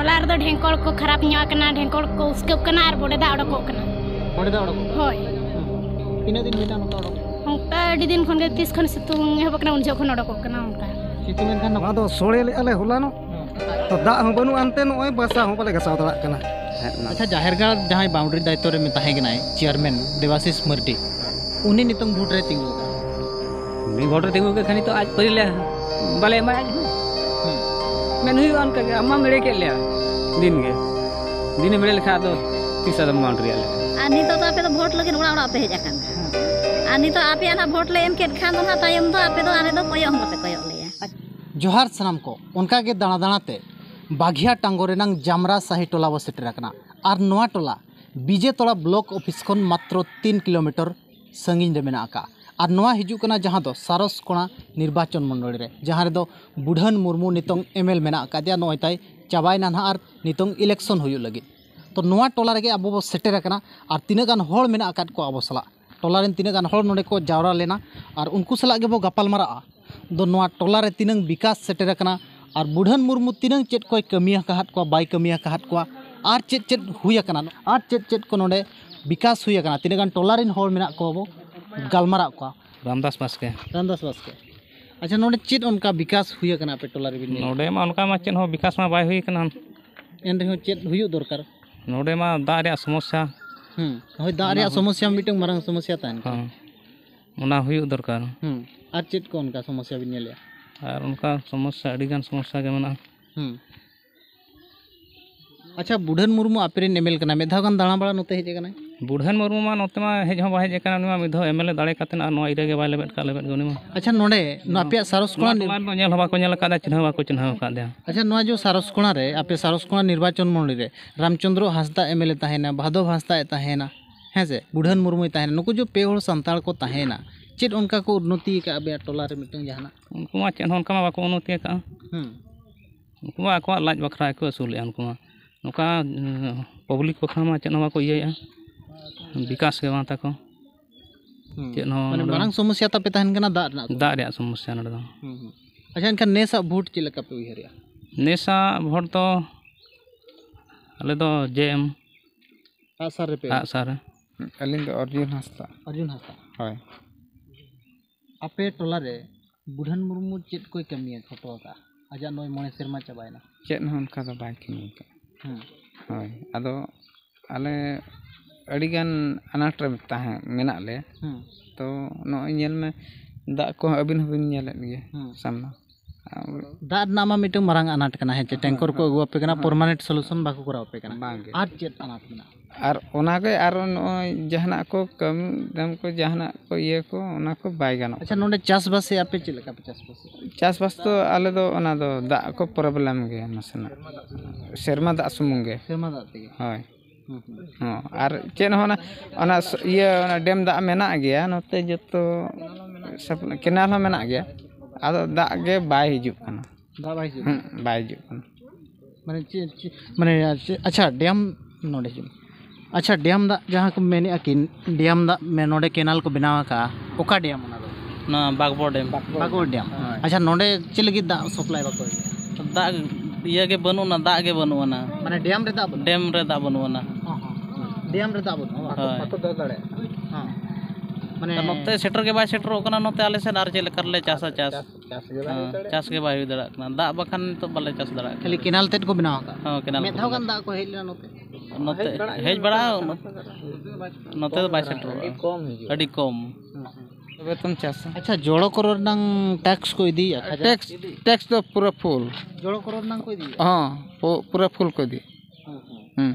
टलार दो ढेंकोल को खराब न्यू आकना ढेंकोल को उसके उकना आर बोले दा आड़ को उकना बोले दा आड़ को होय दिन मिला नुका आड़ उनका डी दिन खंडे तीस खंड से तो उन्हें वो कना उन्हें खंड आड़ को उकना उनका कितने दिन का हाँ तो सोले ले अले हुला नो हाँ। तो दा हम बनु अंते नो ऐ बसा हम पले कसाव तला कना अच्छा जाहिर का जहाँ बाउंड्री दायित्व रे में ताहे गिनाए चेयरमैन देवासी स्मृति उन्हें नितम भूट रहे तिंगो का नहीं भूट रहे तिंगो के खानी तो आज पहले बले मैं हम्म। मैं नहीं वान कर गया अम्मा मेरे के लिए दिन के दिन में लिखा तो तीस हजार अमाउंट रिया नित तो, तो आप भोट तो लगे उड़ा उड़ा पे हज नित तो आप भोट ले एम के खान दो तायम दो आप दो आले दो पे कोयो ले जोहार सनाम को उनका के दाना दाना ते बाघिया टांगो रेनंग जामरा साही टोला बो सेटेर कना और नोआ टोला बीजे तोड़ा ब्लॉक ऑफिस खन मात्र तीन किलोमीटर संगीन रे मेना का आर हजना जहाँ सारस सारसकोणा निर्वाचन मंडल जहाँ रो बुढ़न मुरमू नित एम एल मेका नये चाबाना ना नित इलेक्शन होगी तो टलारे अब सेटेरकना और तीन मेक अब सला टलारे तीन को जावरा लेना और उनको सलाब गपालमारा टलारे तीन विकास सेटेरकना और बुढ़न मुरमू तीन चेक को कमिया बै कमिया चेक चेक हुई चेक चेक को नोड़े विकास होना तीन टलारे गलमारा को रामदास ᱵᱟᱥᱠᱮ रामदास ᱵᱟᱥᱠᱮ अच्छा नोडे चेत उनका विकास हुई कना पे टोला रे नोडे मा उनका मा चेत हो विकास मा बाय कना एन रे चेत हुई दरकार नोडे मा दा समस्या हम हम्म, होय दा समस्या मिटिंग मारंग समस्या तान हां उना दरकार हम हम्म, आर चेत को उनका समस्या बिन ले आर उनका समस्या अडी समस्या के मना हम हम्म। अच्छा बुढ़न मुर्मू आपरे नेमेल कना मेधा दाणा बड़ा नोते हे कना बुढ़न मुर्मू मा नोते मा हेज हम हेज एकन मा मिधो एमएलए दाड़े काते ना नो इरे बाले बेट का लेबे गोनी मा अच्छा नोडे नो आपे सारसकोणा निर्वाचन नो नेल हवा को नेल कादा चिन्ह हवा को चिन्ह हका दे अच्छा नो जो सारसकोणा रे आपे सारसकोणा निर्वाचन मंडली रे रामचंद्र हासदा एमएलए ताहेना भादो हासदा ए ताहेना है बुढ़न मुर्मू ए ताहेना नुको जो पेहोल संताल को ताहेना चित उनका को उन्नति का अबे टोला रे मिटिंग जाना उनको मा चन उनका मा बाको उन्नति का हम हम्म। उनको मा को लाज बखरा को असुल उनको मा नुका पब्लिक को खामा चन मा को विकास के बात को चेहरा समस्या तपे दा दा समस्या ना तो। हम्म, हम्म। अच्छा इनका नेशा भोट चलका पे उहर नेस भोट तो अल तो जे एम सारे सारे अलग अर्जुन हास्ता अर्जुन हास्ता हाँ आपे टोला बुढ़न मुर्मू चेक को कमी फोटो का आज नई मोड़े सेरमा चाबाद चेक ना उनका बै कमी हाँ अल अनाट में तो नोल में दा को अबिन हबिन सामना दा मिटन मारंग अनाट कना है टैंकर को अगुआपे परमानेंट सलूशन बाको करापे कना आर चेत अनाट को कम दम को जहना को ये को ओना को बाय गनो अच्छा नोंडे चास बस से आपे चिल का चास बस चास बस तो आले दो ओना दो दा को प्रॉब्लम गे नसना शर्मा दा सुमुंगे शर्मा दा ते हाय और चेना ये डेम दा में गया नोते जो तो सब केनाल दागे बाय हिजुकना चे माने अच्छा डेम नोडे डेम दा जहां को मेने कि को बनावा अच्छा नोडे चे दा सप्लाई बनू दागे बनू ना माने डेम रे दा बनू ᱰᱮᱢᱨᱮ ᱫᱟᱜ ᱵᱟᱹᱱᱩᱜᱼᱟ ᱵᱟᱠᱚ ᱫᱚ ᱫᱟᱲᱮᱭᱟᱜᱼᱟ ᱦᱮᱸ ᱢᱟᱱᱮ ᱱᱚᱛᱮ ᱥᱮᱴᱮᱨ ᱜᱮ ᱵᱟᱭ ᱥᱮᱴᱮᱨᱚᱜ ᱠᱟᱱᱟ ᱱᱚᱛᱮ ᱟᱞᱮ ᱥᱮᱫ ᱟᱨ ᱪᱮᱫ ᱞᱮᱠᱟ ᱨᱮᱞᱮ ᱪᱟᱥᱟ ᱪᱟᱥ ᱪᱟᱥ ᱜᱮ ᱵᱟᱭ ᱦᱩᱭ ᱫᱟᱲᱮᱭᱟᱜ ᱠᱟᱱᱟ ᱫᱟᱜ ᱵᱟᱠᱷᱟᱱ ᱱᱤᱛᱚᱜ ᱵᱟᱞᱮ ᱪᱟᱥ ᱫᱟᱲᱮᱭᱟᱜ ᱠᱟᱱᱟ ᱠᱷᱟᱹᱞᱤ ᱠᱮᱱᱟᱞ ᱛᱮᱫ ᱠᱚ ᱵᱮᱱᱟᱣ ᱟᱠᱟᱫ ᱦᱚᱸ ᱠᱮᱱᱟᱞ ᱢᱤᱫ ᱫᱷᱟᱣ ᱜᱟᱱ ᱫᱟᱜ ᱠᱚ ᱦᱮᱡ ᱞᱮᱱᱟ ᱱᱚᱛᱮ ᱱᱚᱛᱮ ᱦᱮᱡ ᱵᱟᱲᱟᱜᱼᱟ ᱱᱚᱛᱮ ᱫᱚ ᱵᱟᱭ ᱥᱮᱴᱮᱨᱚᱜᱼᱟ ᱟᱹᱰᱤ ᱠᱚᱢ ᱦᱤᱡᱩᱜᱼᱟ ᱟᱹᱰি ᱠᱚᱢ तबे तुम चासा अच्छा जोड़ो करो रंग टैक्स को दी टैक्स टैक्स तो पूरा फुल जोड़ो करो रंग को दी हां पूरा फुल को दी हम्म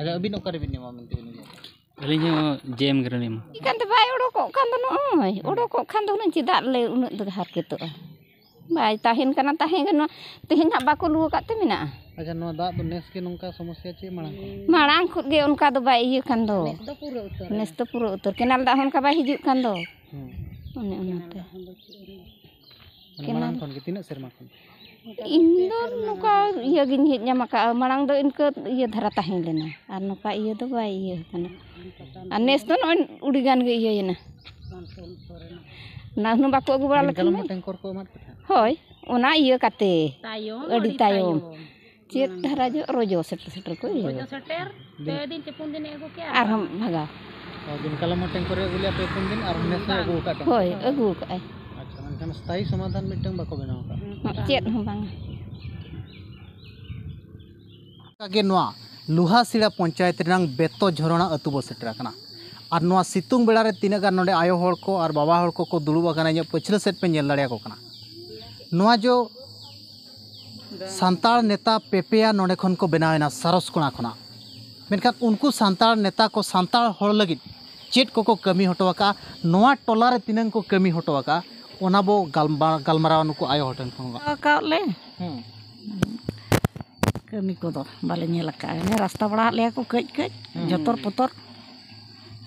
ada ubin ukar ubin nih momen tuh nih kali nyu jam gitu nih mah ikan tuh bayu udah kok kan tuh nuh udah kok kan tuh nanti dah le unut tuh har gitu bay tahin karena tahin kan nuh tahin nak baku lu kat tuh mina ah. aja nuh dah tuh nes kini nungka semua sih aja malang malang kut gue unka tuh bayi yuk kan tuh nes tuh pura utur nes tuh pura utur kenal dah unka bayi yuk kan tuh hmm. unut unut tuh kenal dah unka bayi yuk kan tuh indoor nuka iya ginhit nya maka eh, malang do inke iya darata hilena anu nuka iya do bae iya kana an nes do on urigan ge iya yana nah numpak ku gua lek kalau mateng korko mat hoi ona oh, iya kate tayom adi eh, tayom cet daraja rojo set set ko iya rojo seter te din ego kya aram baga oh, kalau mau tengkor ya gulia pekundin, arunnya saya gugat. Hoi, gugat. Karena eh. ah, sama dan mitang bakal benar. लुहा सीड़ा panchayat बेतो झरणा अतु बो shutter सितुंग बेड़े तीनगर ना आयो को और बाबा हर को, को दुड़बा इन पछल set पे नल दाड़ा जो सानता नेता पेपेया नोड़े खन को बनावेना सारसकोणा खा मेखान उनको सानता नेता को सानता चेट को कमी हटो टोला तीन को कमी हटो ᱚᱱᱟ ᱵᱚ ᱜᱟᱞᱢᱟᱨᱟᱣᱟ ᱱᱩᱠᱩ ᱟᱭᱳ ᱦᱚᱲ ᱴᱷᱮᱱ ᱠᱷᱚᱱ ᱟᱠᱟᱫ ᱞᱮ ᱦᱮᱸ ᱠᱟᱹᱢᱤ ᱠᱚᱫᱚ ᱵᱟᱞᱮ ᱧᱮᱞ ᱟᱠᱟᱫᱼᱟ ᱨᱟᱥᱛᱟ ᱵᱟᱲᱟᱣᱟᱫ ᱞᱮᱭᱟ ᱠᱚ ᱠᱟᱹᱡ ᱠᱟᱹᱡ ᱡᱚᱛᱚᱨ ᱯᱚᱛᱚᱨ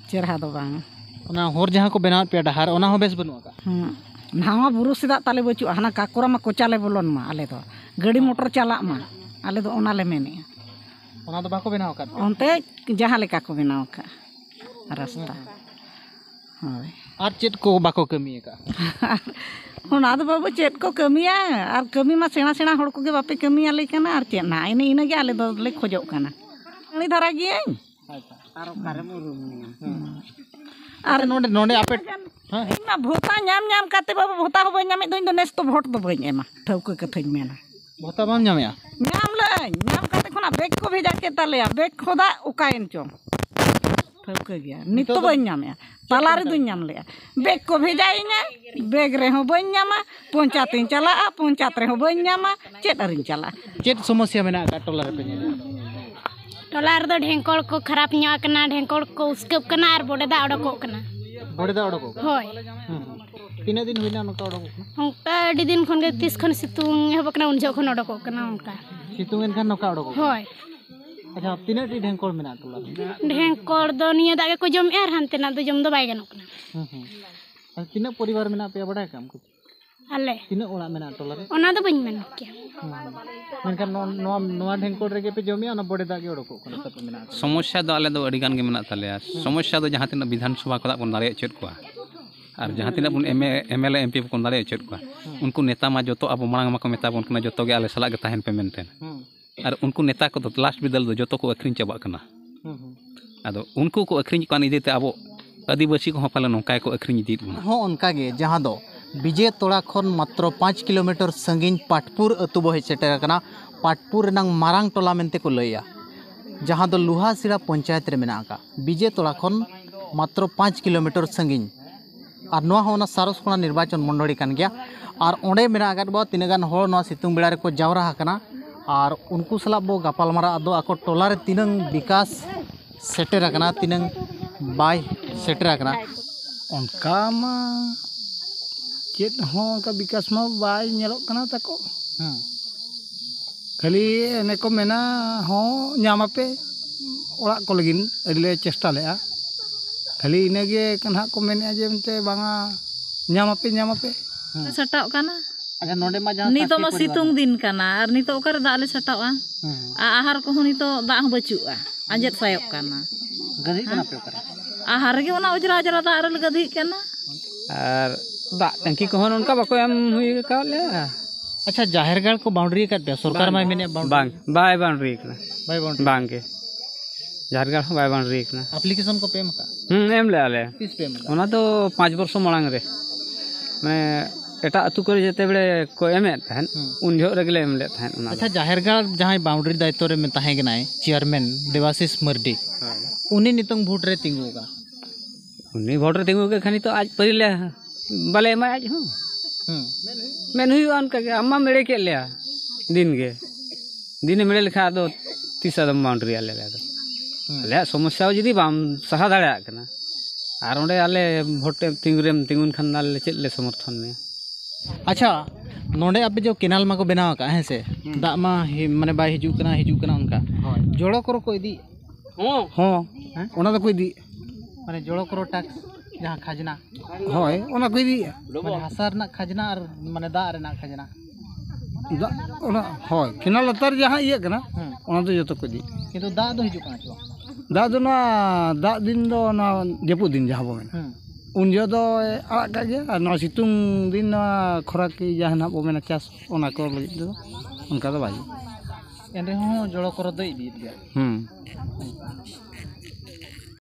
ᱪᱮᱨᱦᱟ ᱫᱚ ᱵᱟᱝ ᱚᱱᱟ ᱦᱚᱨ ᱡᱟᱦᱟᱸ ᱠᱚ ᱵᱮᱱᱟᱣᱮᱫ ᱯᱮᱭᱟ ᱰᱟᱦᱟᱨ ᱚᱱᱟ ᱦᱚᱸ ᱵᱮᱥ ᱵᱟᱹᱱᱩᱜ ᱟᱠᱟᱫᱼᱟ ᱦᱮᱸ ᱱᱟᱣᱟ ᱵᱩᱨᱩ ᱥᱮᱫᱟᱜ ᱛᱟᱞᱮ ᱵᱟᱹᱪᱩᱜᱼᱟ ᱦᱟᱱᱟ ᱠᱟᱠᱚᱨᱟ ᱢᱟ ᱠᱚᱪᱟᱞᱮ ᱵᱚᱞᱚᱱ ᱢᱟ ᱟᱞᱮ ᱫᱚ ᱜᱟᱹᱰᱤ ᱢᱚᱴᱚᱨ ᱪᱟᱞᱟᱜ ᱢᱟ ᱟᱞᱮ ᱫᱚ ᱚᱱᱟᱞᱮ ᱢᱮᱱᱮᱜᱼᱟ ᱚᱱᱟ ᱫᱚ ᱵᱟᱠᱚ ᱵᱮᱱᱟᱣ ᱟᱠᱟᱫ ᱚᱱᱛᱮ ᱡᱟᱦᱟᱸ ᱞᱮᱠᱟ ᱠᱚ ᱵᱮᱱᱟᱣ ᱟᱠᱟᱫᱼᱟ ᱨᱟᱥᱛᱟ और चेक को बाको कमी होना बाबू चेक को कमी और कमी में सेना सेना हर को बापे कमी लेकिन और चे ना इन इनगे आल बोले खोजना अड़ी धारा गए भोता बाबू भोता बो ने तो भोट तो बमा ठाक कथा मेना भोता बम लाइन खुना बेग को भेजा के तले बेग खोदा उकायन चो ᱴᱷᱟᱹᱣᱠᱟᱹ ᱜᱮᱭᱟ ᱱᱤᱛᱚᱜ ᱵᱟᱹᱧ ᱧᱟᱢᱮᱜᱼᱟ ᱛᱟᱞᱟ ᱨᱮᱫᱚᱧ ᱧᱟᱢ ᱞᱮᱜᱼᱟ ᱵᱮᱜᱽ ᱠᱚ ᱵᱷᱮᱡᱟᱭᱤᱧᱟ ᱵᱮᱜᱽ ᱨᱮᱦᱚᱸ ᱵᱟᱹᱧ ᱧᱟᱢᱟ ᱯᱚᱧᱪᱟᱭᱮᱛᱤᱧ ᱪᱟᱞᱟᱜᱼᱟ ᱯᱚᱧᱪᱟᱭᱮᱛ ᱨᱮᱦᱚᱸ ᱵᱟᱹᱧ ᱧᱟᱢᱟ ᱪᱮᱫ ᱟᱨᱤᱧ ᱪᱟᱞᱟᱜᱼᱟ ᱪᱮᱫ ᱥᱚᱢᱚᱥᱥᱟ ᱢᱮᱱᱟᱜ ᱟᱠᱟᱫ ᱴᱚᱞᱟ ᱨᱮᱯᱮ ᱧᱮᱞᱟ ᱴᱚᱞᱟ ᱨᱮᱫᱚ ᱰᱷᱮᱝᱠᱚᱲ ᱠᱚ ᱠᱷᱟᱨᱟᱯ ᱧᱚᱜ ᱟᱠᱟᱱᱟ ᱰᱷᱮᱝᱠᱚᱲ ᱠᱚ ᱩᱥᱠᱟᱹᱵ ᱠᱟᱱᱟ ᱟᱨ ᱵᱚᱰᱮᱫᱟ ᱚᱰᱚᱠᱚᱜ ᱠᱟᱱᱟ ᱵᱚᱰᱮᱫᱟ ᱚᱰᱚᱠᱚᱜ ᱠᱟᱱᱟ ᱦᱳᱭ ᱛᱤᱱᱟᱹᱜ ᱫᱤᱱ ᱦᱩᱭᱱᱟ ᱱᱚᱝᱠᱟ ᱚᱰᱚᱠᱚᱜ ᱠᱟᱱᱟ ᱚᱱᱠᱟ ᱟᱹᱰᱤ ᱫᱤᱱ ᱠᱷᱚᱱ ᱜᱮ ᱛᱤᱥ ᱠᱷᱚᱱ ᱥᱤᱛᱩᱝ ᱮᱦᱚᱵ ᱟᱠᱟᱱᱟ ᱩᱱ ᱡᱚᱠᱷᱚᱱ ᱚᱰᱚᱠᱚᱜ ᱠᱟᱱᱟ ᱚᱱᱠᱟ ᱥᱤᱛᱩᱝ ᱮᱱᱠᱷᱟᱱ ᱱᱚᱝᱠᱟ ᱚᱰᱚᱠᱚᱜ ᱦᱳᱭ আচ্ছা তিনা ডি ঢেংকড় মিনা তোলা ঢেংকড় দনিয়া দা গে কো জমিয়া আর হানতেনা দ জম দ বাইকেনকনা হুম হুম আর তিনা পরিবার মিনা পে বড়া কাম কো আলে তিনা ওড়া মিনা তোলা রে ওনা দ বনি মিনা কে মান কা নোয়া নোয়া ঢেংকড় রে গে পে জমিয়া ওনা বড়া দা গে ওড়োক কোনা তা পে মিনা সমস্যা দ আলে দ অড়িগান গে মিনা তালে আস সমস্যা দ জহা তিনা বিধানসভা কো দা কো দারে চড় কোয়া আর জহা তিনা পুন এমএ এমএলএ এমপি কো দা রে চড় কোয়া উনকু নেতা মা যতো আব মড়ং মা কো মেতা বনকনা যতো গে আলে সালা গতা হেন পে মেন্টেন হুম और उनको नेता को लास्ट बिदल जो ᱡᱚᱛᱚ को ᱟᱹᱠᱷᱨᱤᱧ ᱪᱟᱵᱟᱜ ᱠᱟᱱᱟ ᱟᱫᱚ ᱩᱱᱠᱩ ᱠᱚ ᱟᱹᱠᱷᱨᱤᱧ आदिवासी को पाले नौका को अखरी इदी जहाँ विजय तोड़ा खन मात्र पाँच किलोमीटर संगीन पाटपुर अतुब हज सेटर पाटपुर मारंग टोला मनते को लैया जहाँ लुहासिरा पंचायत में मेना विजय तोड़ा खन मात्र पाँच किलोमीटर संगी और ना सारसकोड़ा निर्वाचन मंडली और अंडे मेरा तीन गान सितुंग बेड़ा को जावरा ᱟᱨ ᱩᱱᱠᱩ ᱥᱟᱞᱟᱜ ᱵᱚ ᱜᱟᱯᱟᱞᱢᱟᱨᱟᱜ ᱫᱚ ᱟᱠᱚ ᱴᱚᱞᱟᱨᱮ ᱛᱤᱱᱟᱹᱝ ᱵᱤᱠᱟᱥ ᱥᱮᱴᱮᱨ ᱟᱠᱟᱱᱟ ᱛᱤᱱᱟᱹᱝ ᱵᱟᱭ ᱥᱮᱴᱮᱨ ᱟᱠᱟᱱᱟ ᱚᱱᱠᱟ ᱢᱟ ᱪᱮᱫ ᱦᱚᱸ ᱚᱱᱠᱟ ᱵᱤᱠᱟᱥ ᱢᱟ ᱵᱟᱭ ᱧᱮᱞᱚᱜ ᱠᱟᱱᱟ ᱛᱟᱠᱚ ᱠᱷᱟᱹᱞᱤ ᱚᱱᱮ ᱠᱚ ᱢᱮᱱᱟ ᱦᱚᱸ ᱧᱟᱢᱟᱯᱮ ᱚᱲᱟᱜ ᱠᱚ ᱞᱟᱹᱜᱤᱫ ᱟᱹᱰᱤᱞᱮ ᱪᱮᱥᱴᱟ ᱞᱮᱜᱼᱟ ᱠᱷᱟᱹᱞᱤ ᱤᱱᱟᱹᱜᱮ ᱱᱟᱦᱟᱜ ᱠᱚ ᱢᱮᱱᱮᱫᱼᱟ ᱡᱮ ᱢᱮᱱᱛᱮ ᱵᱟᱝᱟ ᱧᱟᱢᱟᱯᱮ ᱧᱟᱢᱟᱯᱮ ᱥᱟᱴᱟᱜ ᱠᱟᱱᱟ ᱟᱪᱪᱷᱟ ᱱᱚᱰᱮ ᱢᱟ ᱡᱟᱦᱟᱸ ᱱᱤᱛᱚᱜ ᱢᱟ ᱥᱤᱛᱩᱝ ᱫᱤᱱ ᱠᱟᱱᱟ ᱟᱨ ᱱᱤᱛᱚᱜ ᱚᱠᱟᱨᱮ ᱫᱟᱜ ᱞᱮ ᱪᱷᱟᱴᱟᱜᱼᱟ ᱟᱦᱟᱨ ᱠᱚᱦᱚᱸ ᱱᱤᱛᱚᱜ ᱫᱟᱜ ᱦᱚᱸ ᱵᱟᱹᱪᱩᱜᱼᱟ ᱟᱸᱡᱮᱫ ᱥᱟᱭᱚᱜ ᱠᱟᱱᱟ ᱜᱟᱹᱫᱷᱤᱜ ᱠᱟᱱᱟ ᱯᱮ ᱚᱠᱟᱨᱮ ᱟᱦᱟᱨ ᱨᱮᱜᱮ ᱚᱱᱟ ᱚᱡᱽᱨᱟ ᱚᱡᱽᱨᱟ ᱫᱟᱜ ᱨᱮᱞᱮ ᱜᱟᱹᱫᱷᱤᱜ ᱠᱟᱱᱟ ᱟᱨ ᱫᱟᱜ ᱴᱟᱝᱠᱤ ᱠᱚᱦᱚᱸ ᱚᱱᱠᱟ ᱵᱟᱠᱚ ᱮᱢ ᱦᱩᱭ ᱟᱠᱟᱫ ᱞᱮᱭᱟ अच्छा जाहिर गाड़ को बाउंड्री कर पे सरकार माय मैंने बांग बाय बाउंड्री करना बाय बाउंड्री बांग के जाहिर गाड़ बाय बाउंड्री करना एप्लीकेशन को पेम का हम एम ले आले किस पेम का होना तो 5 वर्ष मांग रे मैं एटा अतु करे जते बेले को एमे थन हम्म। उनजो रगले एमले थन अच्छा जाहिरगा जहां बाउंड्री दायित्व रे में ताहे गनाय चेयरमैन देवाशीष मर्डी हाँ। उनी नितंग वोट रे तिंगुगा उनी वोट रे तिंगुगा खानी तो आज परिले बले मैं आज हूं हम्म। मैं नहीं मैं नहीं अम्मा मेरे के लिया दिन के दिन मेरे लिखा दो तीसरा दम बाउंड्री आले लिया दो हम्म। ले समस्या हो जी बाम सहा दाड़ा करना आर वे आले भोटे तिंगुरेम तिंगुन खन आले चले समर्थन में अच्छा नोडे आप जो केनाल मा को बनाव का है से हम्म। दा मा माने बाय हिजु कना हिजु कना उनका हाँ। जोड़ो करो को इदी हां हां हाँ? ओना तो को इदी माने जोड़ो करो टैक्स जहां खजना होय हाँ, ओना को इदी माने ना खजना और माने दा रे ना खजना ओना होय केनाल उतर जहां ये कना ओना हम्म। तो जत तो को इदी किंतु तो दा दो हिजु कना दा दिन दो ना जेपु दिन जाबो में हम्म। ᱩᱱ ᱡᱚᱦᱚᱜ ᱫᱚ ᱟᱲᱟᱜ ᱠᱟᱜ ᱜᱮᱭᱟ ᱟᱨ ᱱᱚᱣᱟ ᱥᱤᱛᱩᱝ ᱫᱤᱱ ᱱᱚᱣᱟ ᱠᱷᱚᱨᱟᱠᱤ ᱡᱟᱦᱟᱸ ᱱᱟᱜ ᱵᱚ ᱢᱮᱱᱟ ᱪᱟᱥ ᱚᱱᱟ ᱠᱚ ᱞᱟᱹᱜᱤᱫ ᱫᱚ ᱚᱱᱠᱟ ᱫᱚ ᱵᱟᱭ ᱦᱩᱭᱩᱜᱼᱟ ᱮᱱ ᱨᱮᱦᱚᱸ ᱡᱚᱲᱚ ᱠᱚᱨᱮ ᱫᱚᱭ ᱤᱫᱤᱭᱮᱫ ᱜᱮᱭᱟ ᱦᱮᱸ